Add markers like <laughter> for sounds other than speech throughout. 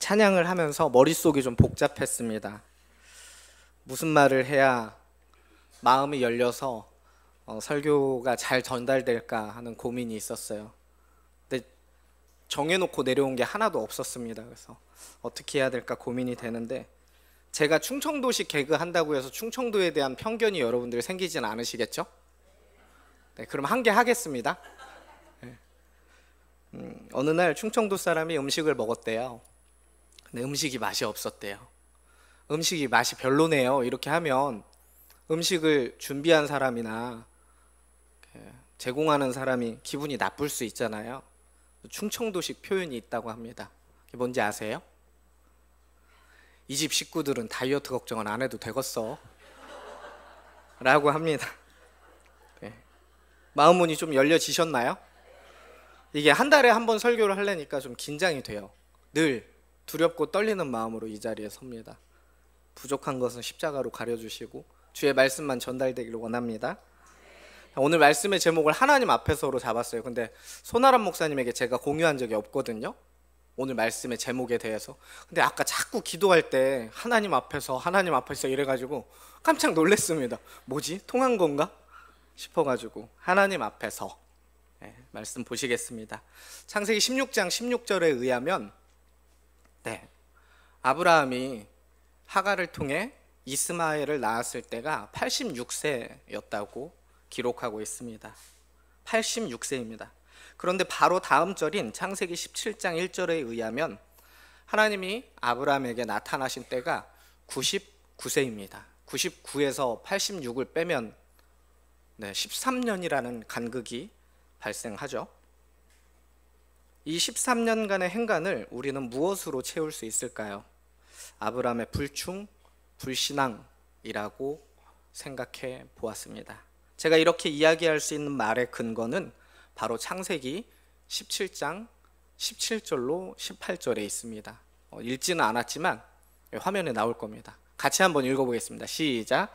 찬양을 하면서 머릿속이 좀 복잡했습니다. 무슨 말을 해야 마음이 열려서 어, 설교가 잘 전달될까 하는 고민이 있었어요. 근데 정해놓고 내려온 게 하나도 없었습니다. 그래서 어떻게 해야 될까 고민이 되는데 제가 충청도식 개그 한다고 해서 충청도에 대한 편견이 여러분들 생기진 않으시겠죠? 네, 그럼 한 개 하겠습니다. 네. 음, 어느 날 충청도 사람이 음식을 먹었대요. 근데 음식이 맛이 없었대요. 음식이 맛이 별로네요. 이렇게 하면 음식을 준비한 사람이나 그 제공하는 사람이 기분이 나쁠 수 있잖아요. 충청도식 표현이 있다고 합니다. 뭔지 아세요? 이 집 식구들은 다이어트 걱정은 안 해도 되겠어. 라고 합니다. 네. 마음문이 좀 열려지셨나요? 이게 한 달에 한 번 설교를 하려니까 좀 긴장이 돼요. 늘 두렵고 떨리는 마음으로 이 자리에 섭니다. 부족한 것은 십자가로 가려주시고 주의 말씀만 전달되기를 원합니다. 오늘 말씀의 제목을 하나님 앞에서로 잡았어요. 근데 손아람 목사님에게 제가 공유한 적이 없거든요. 오늘 말씀의 제목에 대해서. 근데 아까 자꾸 기도할 때 하나님 앞에서 하나님 앞에서 이래가지고 깜짝 놀랐습니다. 뭐지? 통한 건가? 싶어가지고 하나님 앞에서 네, 말씀 보시겠습니다. 창세기 16장 16절에 의하면 때 아브라함이 하가를 통해 이스마엘을 낳았을 때가 86세였다고 기록하고 있습니다. 86세입니다. 그런데 바로 다음 절인 창세기 17장 1절에 의하면 하나님이 아브라함에게 나타나신 때가 99세입니다. 99에서 86을 빼면 네, 13년이라는 간극이 발생하죠. 이 13년간의 행간을 우리는 무엇으로 채울 수 있을까요? 아브라함의 불충, 불신앙이라고 생각해 보았습니다. 제가 이렇게 이야기할 수 있는 말의 근거는 바로 창세기 17장 17절로 18절에 있습니다. 어, 읽지는 않았지만 화면에 나올 겁니다. 같이 한번 읽어보겠습니다. 시작.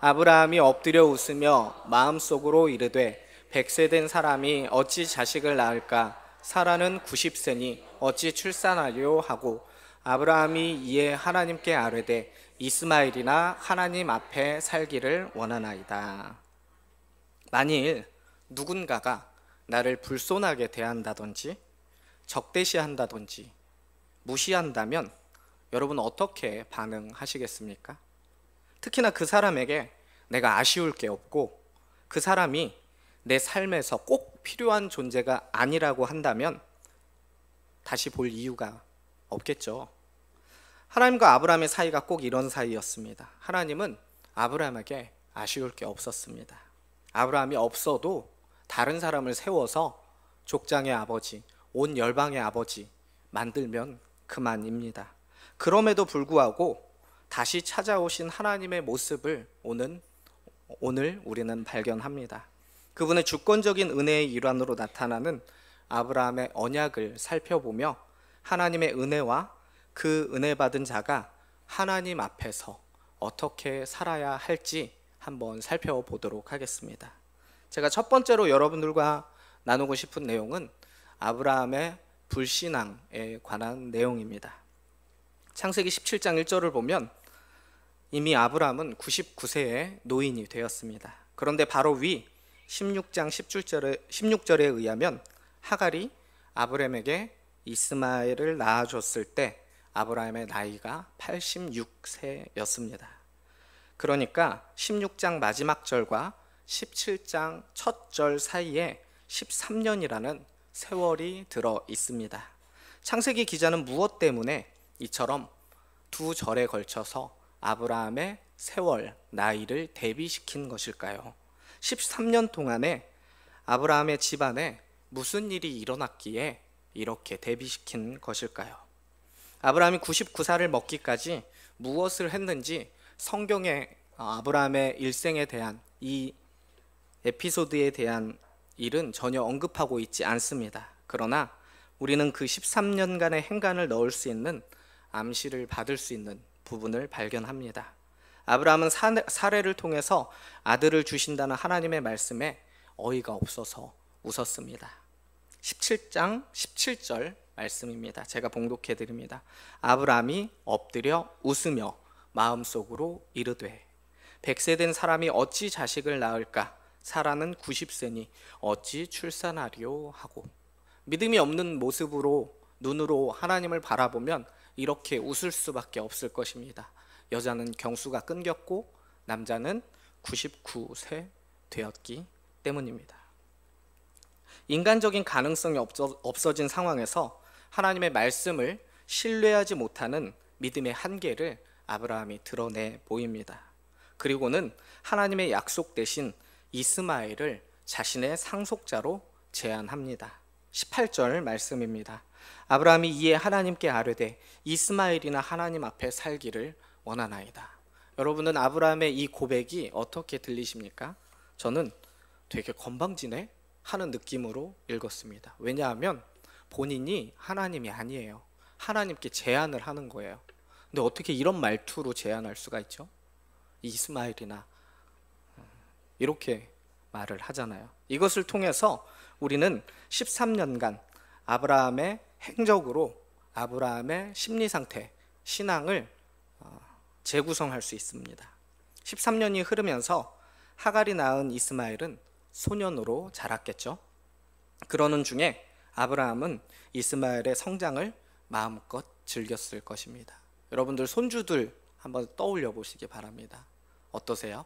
아브라함이 엎드려 웃으며 마음속으로 이르되 백세 된 사람이 어찌 자식을 낳을까 사라는 90세니 어찌 출산하려 하고 아브라함이 이에 하나님께 아뢰되 이스마일이나 하나님 앞에 살기를 원하나이다. 만일 누군가가 나를 불손하게 대한다든지 적대시한다든지 무시한다면 여러분 어떻게 반응하시겠습니까? 특히나 그 사람에게 내가 아쉬울 게 없고 그 사람이 내 삶에서 꼭 필요한 존재가 아니라고 한다면 다시 볼 이유가 없겠죠. 하나님과 아브라함의 사이가 꼭 이런 사이였습니다. 하나님은 아브라함에게 아쉬울 게 없었습니다. 아브라함이 없어도 다른 사람을 세워서 족장의 아버지, 온 열방의 아버지 만들면 그만입니다. 그럼에도 불구하고 다시 찾아오신 하나님의 모습을 오늘, 오늘 우리는 발견합니다. 그분의 주권적인 은혜의 일환으로 나타나는 아브라함의 언약을 살펴보며 하나님의 은혜와 그 은혜 받은 자가 하나님 앞에서 어떻게 살아야 할지 한번 살펴보도록 하겠습니다. 제가 첫 번째로 여러분들과 나누고 싶은 내용은 아브라함의 불신앙에 관한 내용입니다. 창세기 17장 1절을 보면 이미 아브라함은 99세의 노인이 되었습니다. 그런데 바로 위 16장 1 7절에 16절에 의하면 하갈이 아브램에게 이스마엘을 낳아줬을 때 아브라함의 나이가 86세였습니다. 그러니까 16장 마지막 절과 17장 첫 절 사이에 13년이라는 세월이 들어 있습니다. 창세기 기자는 무엇 때문에 이처럼 두 절에 걸쳐서 아브라함의 세월, 나이를 대비시킨 것일까요? 13년 동안에 아브라함의 집안에 무슨 일이 일어났기에 이렇게 대비시킨 것일까요? 아브라함이 99살을 먹기까지 무엇을 했는지 성경에 어, 아브라함의 일생에 대한 이 에피소드에 대한 일은 전혀 언급하고 있지 않습니다. 그러나 우리는 그 13년간의 행간을 넣을 수 있는 암시를 받을 수 있는 부분을 발견합니다. 아브라함은 사례를 통해서 아들을 주신다는 하나님의 말씀에 어이가 없어서 웃었습니다. 17장 17절 말씀입니다. 제가 봉독해 드립니다. 아브라함이 엎드려 웃으며 마음속으로 이르되 백세 된 사람이 어찌 자식을 낳을까 사라는 90세니 어찌 출산하리요 하고 믿음이 없는 모습으로 눈으로 하나님을 바라보면 이렇게 웃을 수밖에 없을 것입니다. 여자는 경수가 끊겼고 남자는 99세 되었기 때문입니다. 인간적인 가능성이 없어, 진 상황에서 하나님의 말씀을 신뢰하지 못하는 믿음의 한계를 아브라함이 드러내 보입니다. 그리고는 하나님의 약속 대신 이스마엘을 자신의 상속자로 제안합니다. 18절 말씀입니다. 아브라함이 이에 하나님께 아뢰되 이스마엘이나 하나님 앞에 살기를 원하나이다. 여러분은 아브라함의 이 고백이 어떻게 들리십니까? 저는 되게 건방지네 하는 느낌으로 읽었습니다. 왜냐하면 본인이 하나님이 아니에요. 하나님께 제안을 하는 거예요. 근데 어떻게 이런 말투로 제안할 수가 있죠? 이스마엘이나 음, 이렇게 말을 하잖아요. 이것을 통해서 우리는 13년간 아브라함의 행적으로 아브라함의 심리 상태, 신앙을 재구성할 수 있습니다. 13년이 흐르면서 하갈이 낳은 이스마엘은 소년으로 자랐겠죠. 그러는 중에 아브라함은 이스마엘의 성장을 마음껏 즐겼을 것입니다. 여러분들 손주들 한번 떠올려 보시기 바랍니다. 어떠세요?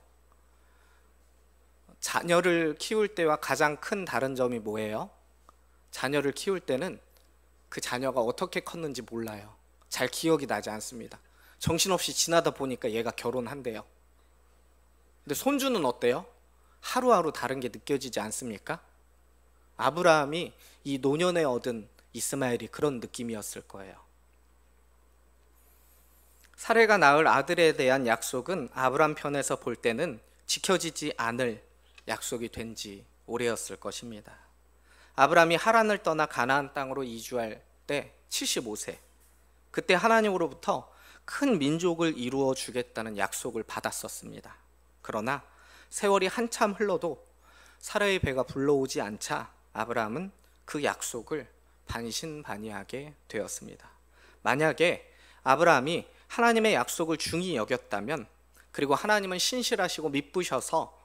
자녀를 키울 때와 가장 큰 다른 점이 뭐예요? 자녀를 키울 때는 그 자녀가 어떻게 컸는지 몰라요. 잘 기억이 나지 않습니다. 정신없이 지나다 보니까 얘가 결혼한대요. 근데 손주는 어때요? 하루하루 다른 게 느껴지지 않습니까? 아브라함이 이 노년에 얻은 이스마엘이 그런 느낌이었을 거예요. 사례가 낳을 아들에 대한 약속은 아브라함 편에서 볼 때는 지켜지지 않을 약속이 된 지 오래였을 것입니다. 아브라함이 하란을 떠나 가나안 땅으로 이주할 때 75세. 그때 하나님으로부터 큰 민족을 이루어 주겠다는 약속을 받았었습니다. 그러나 세월이 한참 흘러도 사라의 배가 불러오지 않자 아브라함은 그 약속을 반신반의하게 되었습니다. 만약에 아브라함이 하나님의 약속을 중히 여겼다면 그리고 하나님은 신실하시고 믿부셔서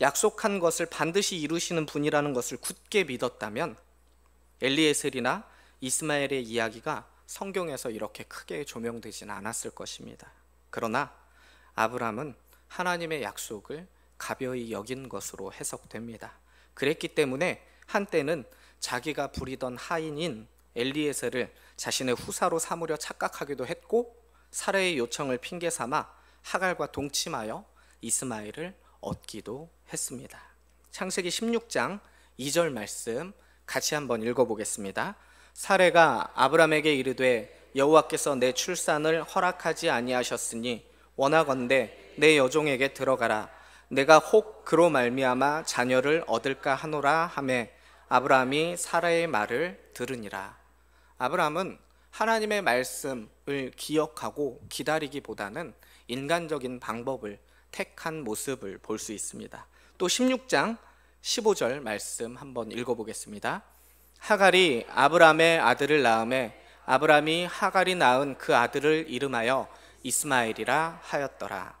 약속한 것을 반드시 이루시는 분이라는 것을 굳게 믿었다면 엘리에셀이나 이스마엘의 이야기가 성경에서 이렇게 크게 조명되지는 않았을 것입니다. 그러나 아브람은 하나님의 약속을 가벼이 여긴 것으로 해석됩니다. 그랬기 때문에 한때는 자기가 부리던 하인인 엘리에셀을 자신의 후사로 삼으려 착각하기도 했고 사례의 요청을 핑계 삼아 하갈과 동침하여 이스마엘을 얻기도 했습니다. 창세기 16장 2절 말씀 같이 한번 읽어보겠습니다. 사례가 아브라함에게 이르되 여호와께서 내 출산을 허락하지 아니하셨으니 원하건대 내 여종에게 들어가라 내가 혹 그로 말미암아 자녀를 얻을까 하노라 하매 아브라함이 사라의 말을 들으니라. 아브라함은 하나님의 말씀을 기억하고 기다리기보다는 인간적인 방법을 택한 모습을 볼 수 있습니다. 또 16장 15절 말씀 한번 읽어보겠습니다. 하갈이 아브람의 아들을 낳음에 아브람이 하갈이 낳은 그 아들을 이름하여 이스마엘이라 하였더라.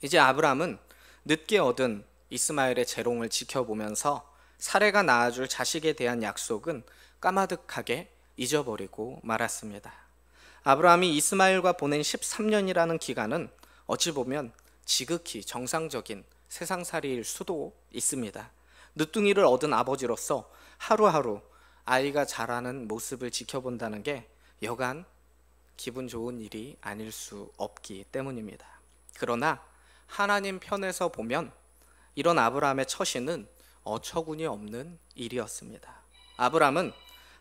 이제 아브람은 늦게 얻은 이스마엘의 재롱을 지켜보면서 사례가 낳아줄 자식에 대한 약속은 까마득하게 잊어버리고 말았습니다. 아브라함이 이스마엘과 보낸 13년이라는 기간은 어찌 보면 지극히 정상적인 세상살이일 수도 있습니다. 늦둥이를 얻은 아버지로서 하루하루 아이가 자라는 모습을 지켜본다는 게 여간 기분 좋은 일이 아닐 수 없기 때문입니다. 그러나 하나님 편에서 보면 이런 아브라함의 처신은 어처구니 없는 일이었습니다. 아브라함은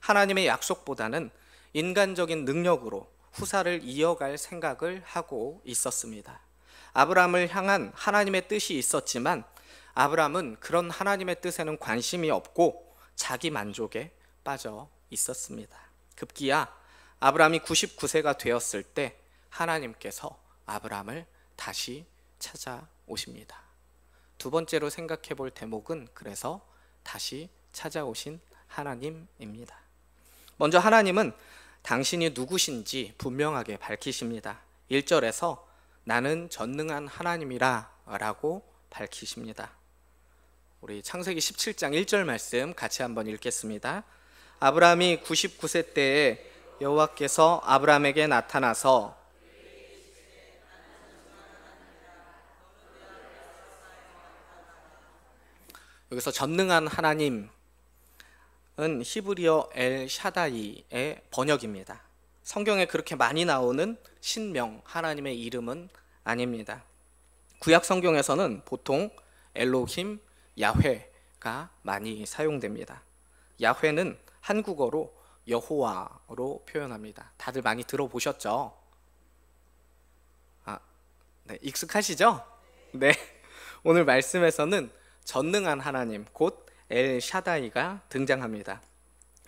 하나님의 약속보다는 인간적인 능력으로 후사를 이어갈 생각을 하고 있었습니다. 아브라함을 향한 하나님의 뜻이 있었지만 아브라함은 그런 하나님의 뜻에는 관심이 없고 자기 만족에 빠져 있었습니다. 급기야 아브라함이 99세가 되었을 때 하나님께서 아브라함을 다시 찾아오십니다. 두 번째로 생각해 볼 대목은 그래서 다시 찾아오신 하나님입니다. 먼저 하나님은 당신이 누구신지 분명하게 밝히십니다. 1절에서 나는 전능한 하나님이라 라고 밝히십니다. 우리 창세기 17장 1절 말씀 같이 한번 읽겠습니다. 아브라함이 99세 때에 여호와께서 아브라함에게 나타나서 여기서 전능한 하나님은 히브리어 엘 샤다이의 번역입니다. 성경에 그렇게 많이 나오는 신명 하나님의 이름은 아닙니다. 구약 성경에서는 보통 엘로힘, 야훼가 많이 사용됩니다. 야훼는 한국어로 여호와로 표현합니다. 다들 많이 들어보셨죠? 아, 네, 익숙하시죠? 네. 오늘 말씀에서는 전능한 하나님, 곧 엘샤다이가 등장합니다.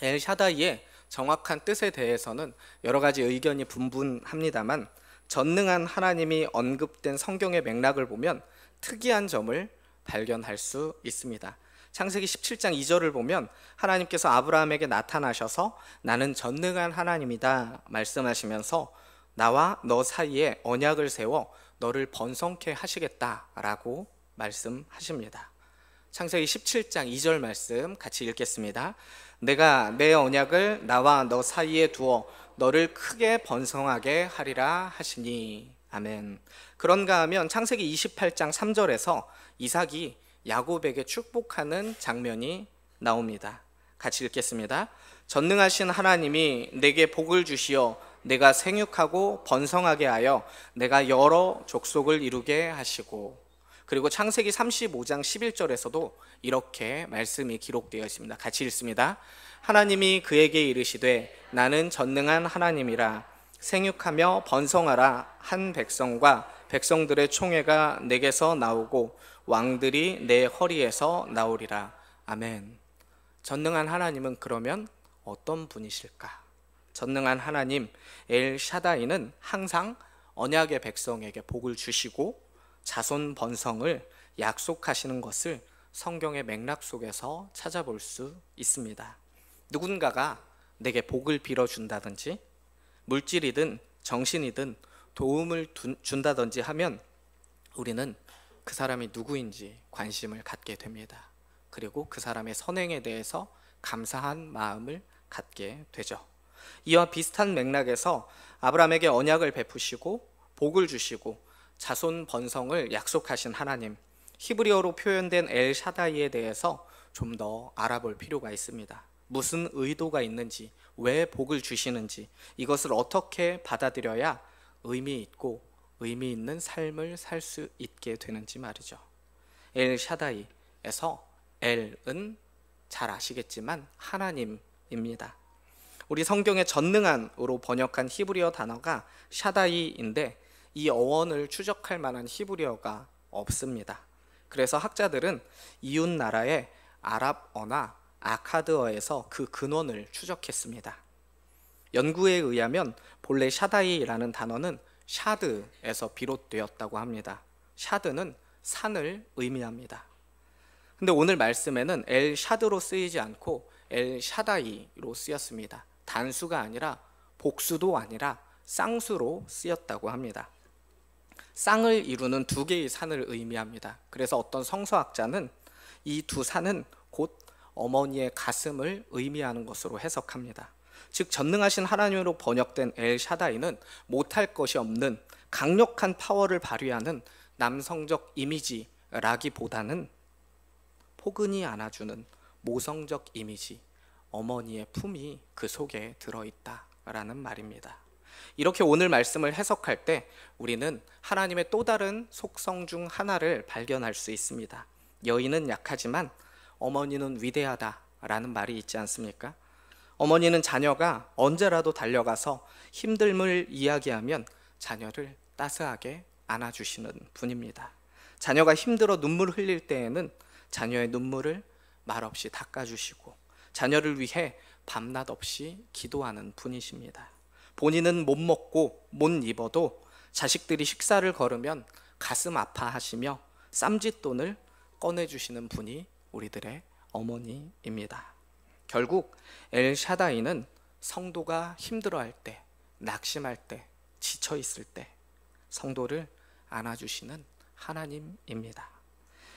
엘샤다이의 정확한 뜻에 대해서는 여러 가지 의견이 분분합니다만 전능한 하나님이 언급된 성경의 맥락을 보면 특이한 점을 발견할 수 있습니다. 창세기 17장 2절을 보면 하나님께서 아브라함에게 나타나셔서 나는 전능한 하나님이다 말씀하시면서 나와 너 사이에 언약을 세워 너를 번성케 하시겠다라고 말씀하십니다. 창세기 17장 2절 말씀 같이 읽겠습니다. 내가 내 언약을 나와 너 사이에 두어 너를 크게 번성하게 하리라 하시니 아멘. 그런가 하면 창세기 28장 3절에서 이삭이 야곱에게 축복하는 장면이 나옵니다. 같이 읽겠습니다. 전능하신 하나님이 내게 복을 주시어 내가 생육하고 번성하게 하여 내가 여러 족속을 이루게 하시고 그리고 창세기 35장 11절에서도 이렇게 말씀이 기록되어 있습니다. 같이 읽습니다. 하나님이 그에게 이르시되 나는 전능한 하나님이라 생육하며 번성하라 한 백성과 백성들의 총애가 내게서 나오고 왕들이 내 허리에서 나오리라. 아멘. 전능한 하나님은 그러면 어떤 분이실까? 전능한 하나님 엘 샤다이는 항상 언약의 백성에게 복을 주시고 자손 번성을 약속하시는 것을 성경의 맥락 속에서 찾아볼 수 있습니다. 누군가가 내게 복을 빌어준다든지 물질이든 정신이든 도움을 준다든지 하면 우리는 그 사람이 누구인지 관심을 갖게 됩니다. 그리고 그 사람의 선행에 대해서 감사한 마음을 갖게 되죠. 이와 비슷한 맥락에서 아브라함에게 언약을 베푸시고 복을 주시고 자손 번성을 약속하신 하나님 히브리어로 표현된 엘 샤다이에 대해서 좀 더 알아볼 필요가 있습니다. 무슨 의도가 있는지, 왜 복을 주시는지, 이것을 어떻게 받아들여야 의미 있고 의미 있는 삶을 살 수 있게 되는지 말이죠. 엘 샤다이에서 엘은 잘 아시겠지만 하나님입니다. 우리 성경의 전능한으로 번역한 히브리어 단어가 샤다이인데 이 어원을 추적할 만한 히브리어가 없습니다. 그래서 학자들은 이웃 나라의 아랍어나 아카드어에서 그 근원을 추적했습니다. 연구에 의하면 본래 샤다이라는 단어는 샤드에서 비롯되었다고 합니다. 샤드는 산을 의미합니다. 근데 오늘 말씀에는 엘 샤드로 쓰이지 않고 엘 샤다이로 쓰였습니다. 단수가 아니라 복수도 아니라 쌍수로 쓰였다고 합니다. 쌍을 이루는 두 개의 산을 의미합니다. 그래서 어떤 성서학자는 이 두 산은 곧 어머니의 가슴을 의미하는 것으로 해석합니다. 즉 전능하신 하나님으로 번역된 엘 샤다이는 못할 것이 없는 강력한 파워를 발휘하는 남성적 이미지라기보다는 포근히 안아주는 모성적 이미지, 어머니의 품이 그 속에 들어있다라는 말입니다. 이렇게 오늘 말씀을 해석할 때 우리는 하나님의 또 다른 속성 중 하나를 발견할 수 있습니다. 여인은 약하지만 어머니는 위대하다라는 말이 있지 않습니까? 어머니는 자녀가 언제라도 달려가서 힘듦을 이야기하면 자녀를 따스하게 안아주시는 분입니다. 자녀가 힘들어 눈물 흘릴 때에는 자녀의 눈물을 말없이 닦아주시고 자녀를 위해 밤낮 없이 기도하는 분이십니다. 본인은 못 먹고 못 입어도 자식들이 식사를 걸으면 가슴 아파하시며 쌈짓돈을 꺼내주시는 분이 우리들의 어머니입니다. 결국 엘샤다이는 성도가 힘들어할 때, 낙심할 때, 지쳐 있을 때 성도를 안아주시는 하나님입니다.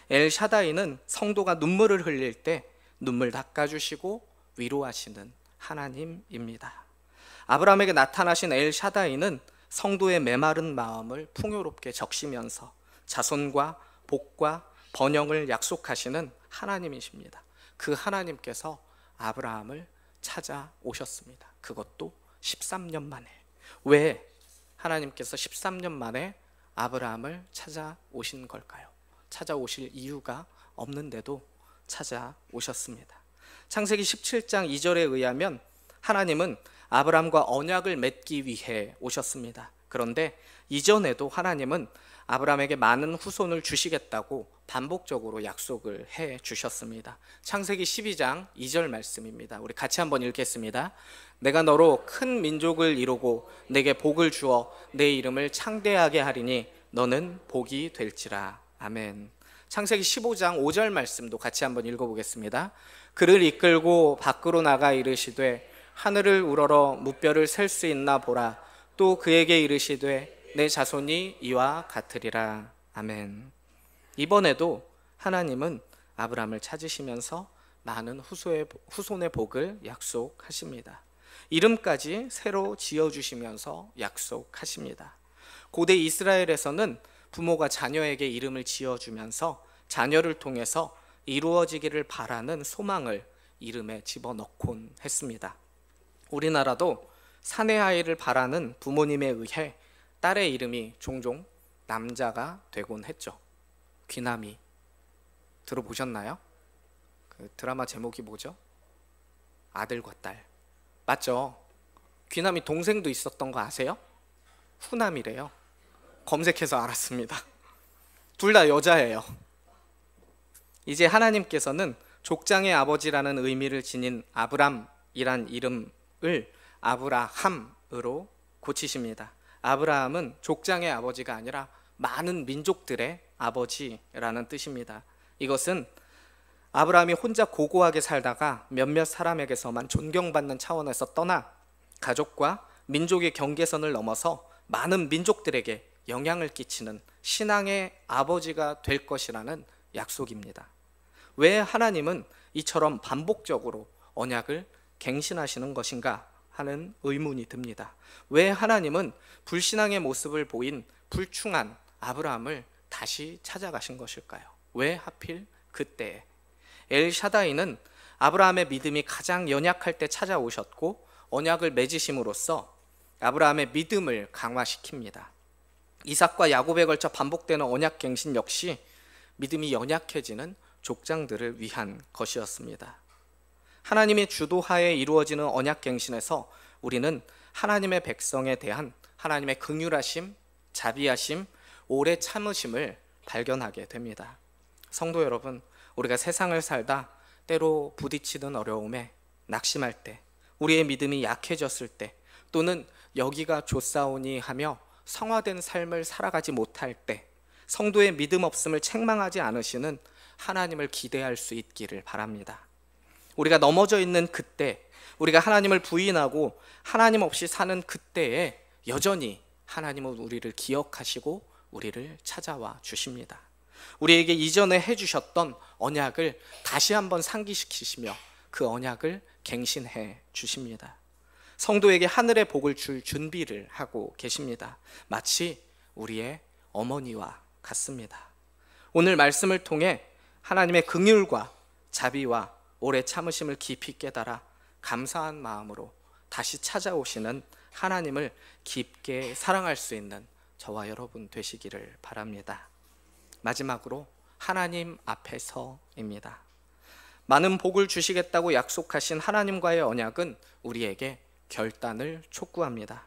엘샤다이는 성도가 눈물을 흘릴 때 눈물 닦아주시고 위로하시는 하나님입니다. 아브라함에게 나타나신 엘샤다이는 성도의 메마른 마음을 풍요롭게 적시면서 자손과 복과 번영을 약속하시는 하나님이십니다. 그 하나님께서 아브라함을 찾아오셨습니다. 그것도 13년 만에. 왜 하나님께서 13년 만에 아브라함을 찾아오신 걸까요? 찾아오실 이유가 없는데도 찾아오셨습니다. 창세기 17장 2절에 의하면 하나님은 아브라함과 언약을 맺기 위해 오셨습니다. 그런데 이전에도 하나님은 아브라함에게 많은 후손을 주시겠다고 반복적으로 약속을 해 주셨습니다. 창세기 12장 2절 말씀입니다. 우리 같이 한번 읽겠습니다. 내가 너로 큰 민족을 이루고 내게 복을 주어 내 이름을 창대하게 하리니 너는 복이 될지라. 아멘. 창세기 15장 5절 말씀도 같이 한번 읽어보겠습니다. 그를 이끌고 밖으로 나가 이르시되 하늘을 우러러 무뼈를 셀 수 있나 보라. 또 그에게 이르시되 내 자손이 이와 같으리라. 아멘. 이번에도 하나님은 아브라함을 찾으시면서 많은 후손의, 후손의 복을 약속하십니다. 이름까지 새로 지어주시면서 약속하십니다. 고대 이스라엘에서는 부모가 자녀에게 이름을 지어주면서 자녀를 통해서 이루어지기를 바라는 소망을 이름에 집어넣곤 했습니다. 우리나라도 사내 아이를 바라는 부모님에 의해 딸의 이름이 종종 남자가 되곤 했죠. 귀남이 들어보셨나요? 그 드라마 제목이 뭐죠? 아들과 딸 맞죠? 귀남이 동생도 있었던 거 아세요? 후남이래요. 검색해서 알았습니다. <laughs> 둘 다 여자예요. 이제 하나님께서는 족장의 아버지라는 의미를 지닌 아브람이란 이름을 아브라함으로 고치십니다. 아브라함은 족장의 아버지가 아니라 많은 민족들의 아버지라는 뜻입니다. 이것은 아브라함이 혼자 고고하게 살다가 몇몇 사람에게서만 존경받는 차원에서 떠나 가족과 민족의 경계선을 넘어서 많은 민족들에게 영향을 끼치는 신앙의 아버지가 될 것이라는 약속입니다. 왜 하나님은 이처럼 반복적으로 언약을 갱신하시는 것인가 하는 의문이 듭니다. 왜 하나님은 불신앙의 모습을 보인 불충한 아브라함을 다시 찾아가신 것일까요? 왜 하필 그때 엘샤다이는 아브라함의 믿음이 가장 연약할 때 찾아오셨고 언약을 맺으심으로써 아브라함의 믿음을 강화시킵니다. 이삭과 야곱에 걸쳐 반복되는 언약 갱신 역시 믿음이 연약해지는 족장들을 위한 것이었습니다. 하나님의 주도하에 이루어지는 언약 갱신에서 우리는 하나님의 백성에 대한 하나님의 긍휼하심, 자비하심, 오래 참으심을 발견하게 됩니다. 성도 여러분, 우리가 세상을 살다 때로 부딪히는 어려움에 낙심할 때, 우리의 믿음이 약해졌을 때, 또는 여기가 좋사오니 하며 성화된 삶을 살아가지 못할 때, 성도의 믿음 없음을 책망하지 않으시는 하나님을 기대할 수 있기를 바랍니다. 우리가 넘어져 있는 그때, 우리가 하나님을 부인하고 하나님 없이 사는 그때에 여전히 하나님은 우리를 기억하시고 우리를 찾아와 주십니다. 우리에게 이전에 해주셨던 언약을 다시 한번 상기시키시며 그 언약을 갱신해 주십니다. 성도에게 하늘의 복을 줄 준비를 하고 계십니다. 마치 우리의 어머니와 같습니다. 오늘 말씀을 통해 하나님의 긍휼과 자비와 오래 참으심을 깊이 깨달아 감사한 마음으로 다시 찾아오시는 하나님을 깊게 사랑할 수 있는 저와 여러분 되시기를 바랍니다. 마지막으로 하나님 앞에서입니다. 많은 복을 주시겠다고 약속하신 하나님과의 언약은 우리에게 결단을 촉구합니다.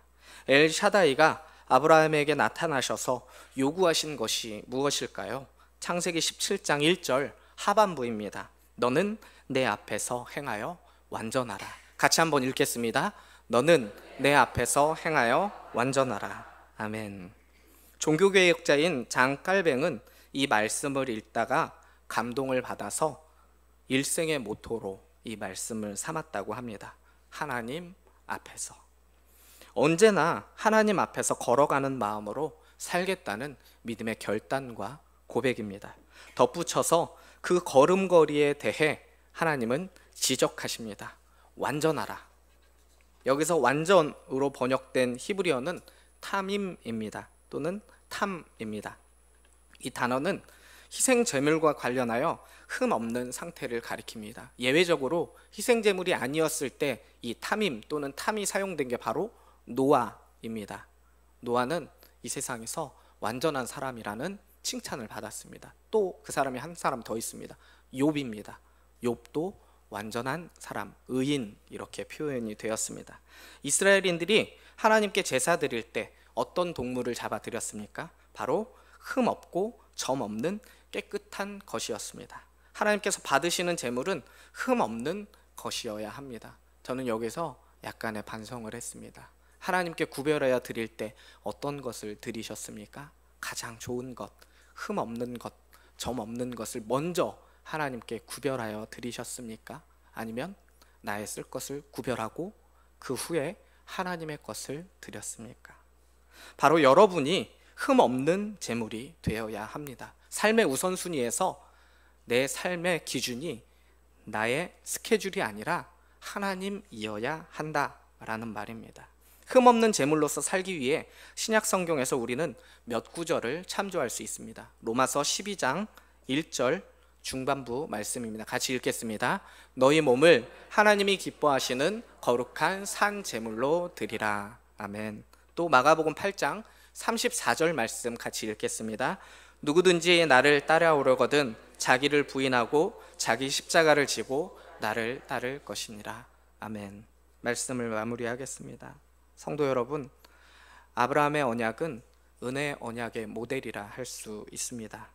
엘샤다이가 아브라함에게 나타나셔서 요구하신 것이 무엇일까요? 창세기 17장 1절 하반부입니다. 너는 내 앞에서 행하여 완전하라. 같이 한번 읽겠습니다. 너는 내 앞에서 행하여 완전하라. 아멘. 종교개혁자인 장 깔뱅은 이 말씀을 읽다가 감동을 받아서 일생의 모토로 이 말씀을 삼았다고 합니다. 하나님 앞에서 언제나 하나님 앞에서 걸어가는 마음으로 살겠다는 믿음의 결단과 고백입니다. 덧붙여서 그 걸음걸이에 대해 하나님은 지적하십니다. 완전하라. 여기서 완전으로 번역된 히브리어는 탐임입니다. 또는 탐입니다. 이 단어는 희생제물과 관련하여 흠 없는 상태를 가리킵니다. 예외적으로 희생제물이 아니었을 때 이 탐임 또는 탐이 사용된 게 바로 노아입니다. 노아는 이 세상에서 완전한 사람이라는 칭찬을 받았습니다. 또 그 사람이 한 사람 더 있습니다. 욥입니다. 욥도 완전한 사람, 의인 이렇게 표현이 되었습니다. 이스라엘인들이 하나님께 제사 드릴 때 어떤 동물을 잡아들였습니까? 바로 흠 없고 점 없는 깨끗한 것이었습니다. 하나님께서 받으시는 제물은 흠 없는 것이어야 합니다. 저는 여기서 약간의 반성을 했습니다. 하나님께 구별하여 드릴 때 어떤 것을 드리셨습니까? 가장 좋은 것, 흠 없는 것, 점 없는 것을 먼저 하나님께 구별하여 드리셨습니까? 아니면 나의 쓸 것을 구별하고 그 후에 하나님의 것을 드렸습니까? 바로 여러분이 흠 없는 재물이 되어야 합니다. 삶의 우선순위에서 내 삶의 기준이 나의 스케줄이 아니라 하나님이어야 한다라는 말입니다. 흠 없는 재물로서 살기 위해 신약 성경에서 우리는 몇 구절을 참조할 수 있습니다. 로마서 12장 1절 중반부 말씀입니다. 같이 읽겠습니다. 너희 몸을 하나님이 기뻐하시는 거룩한 산 제물로 드리라. 아멘. 또 마가복음 8장 34절 말씀 같이 읽겠습니다. 누구든지 나를 따라오려거든 자기를 부인하고 자기 십자가를 지고 나를 따를 것이니라. 아멘. 말씀을 마무리하겠습니다. 성도 여러분, 아브라함의 언약은 은혜 언약의 모델이라 할 수 있습니다.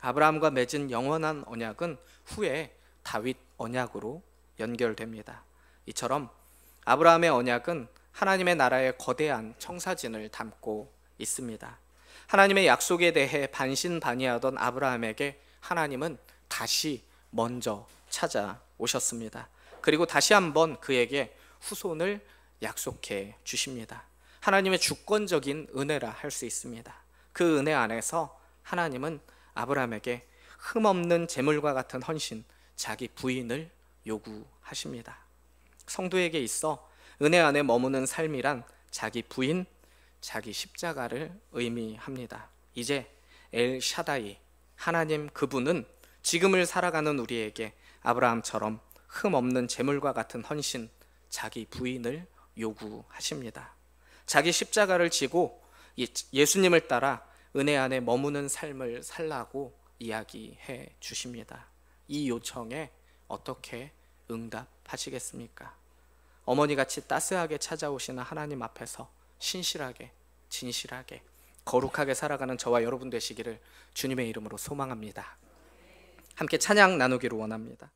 아브라함과 맺은 영원한 언약은 후에 다윗 언약으로 연결됩니다. 이처럼 아브라함의 언약은 하나님의 나라의 거대한 청사진을 담고 있습니다. 하나님의 약속에 대해 반신반의하던 아브라함에게 하나님은 다시 먼저 찾아오셨습니다. 그리고 다시 한번 그에게 후손을 약속해 주십니다. 하나님의 주권적인 은혜라 할 수 있습니다. 그 은혜 안에서 하나님은 아브라함에게 흠없는 재물과 같은 헌신, 자기 부인을 요구하십니다. 성도에게 있어 은혜 안에 머무는 삶이란 자기 부인, 자기 십자가를 의미합니다. 이제 엘 샤다이, 하나님 그분은 지금을 살아가는 우리에게 아브라함처럼 흠 없는 재물과 같은 헌신, 자기 부인을 요구하십니다. 자기 십자가를 지고 예수님을 따라 은혜 안에 머무는 삶을 살라고 이야기해 주십니다. 이 요청에 어떻게 응답하시겠습니까? 어머니같이 따스하게 찾아오시는 하나님 앞에서 신실하게 진실하게 거룩하게 살아가는 저와 여러분 되시기를 주님의 이름으로 소망합니다. 함께 찬양 나누기를 원합니다.